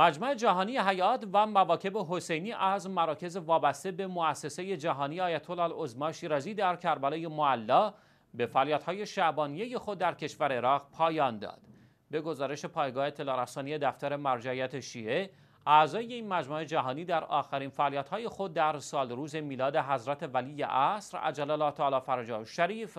مجمع جهانی حیات و مواکب حسینی از مراکز وابسته به مؤسسه جهانی آیت الله العظما شیرازی در کربلای معلا به فعالیت‌های شعبانیه خود در کشور عراق پایان داد. به گزارش پایگاه اطلاع دفتر مرجعیت شیعه اعضای این مجموعه جهانی در آخرین فعالیت‌های خود در سال روز میلاد حضرت ولی عصر عجل الله تعالی فرجه شریف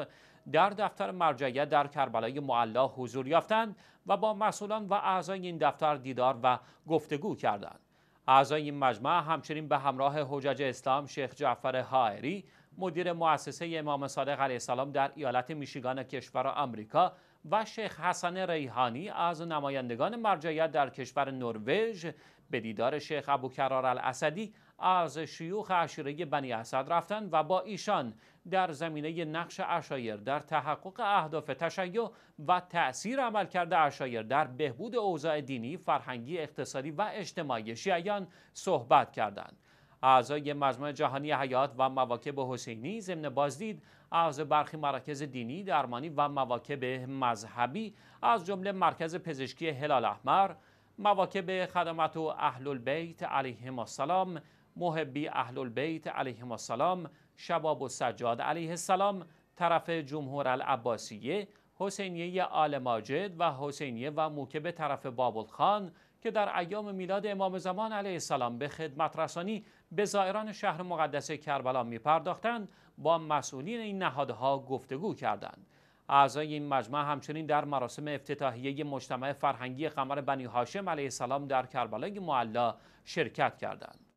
در دفتر مرجعیت در کربلای معلا حضور یافتند و با مسئولان و اعضای این دفتر دیدار و گفتگو کردند. اعضای این مجمع همچنین به همراه حجج اسلام شیخ جعفر حائری مدیر مؤسسه امام صادق علیه السلام در ایالت میشیگان کشور آمریکا و شیخ حسن ریحانی از نمایندگان مرجعیت در کشور نروژ به دیدار شیخ ابوکرار الاسدی از شیوخ عشیره بنی اسد رفتند و با ایشان در زمینه نقش اشایر در تحقق اهداف تشیع و تأثیر عملکرد اشایر در بهبود اوضاع دینی، فرهنگی، اقتصادی و اجتماعی شیعیان صحبت کردند. اعضای مجمع جهانی حیات و مواکب حسینی ضمن بازدید اعضای برخی مراکز دینی درمانی و مواکب مذهبی از جمله مرکز پزشکی هلال احمر مواکب خدمت و اهل البیت علیهم السلام محبی اهل البیت علیهم السلام شباب و سجاد علیه السلام طرف جمهور العباسیه حسینیه آل ماجد و حسینیه و موکب طرف بابل خان که در ایام میلاد امام زمان علیه السلام به خدمت رسانی به زائران شهر مقدس کربلا می پرداختند با مسئولین این نهادها گفتگو کردند. اعضای این مجمع همچنین در مراسم افتتاحیه مجتمع فرهنگی قمر بنی هاشم علیه السلام در کربلای معلا شرکت کردند.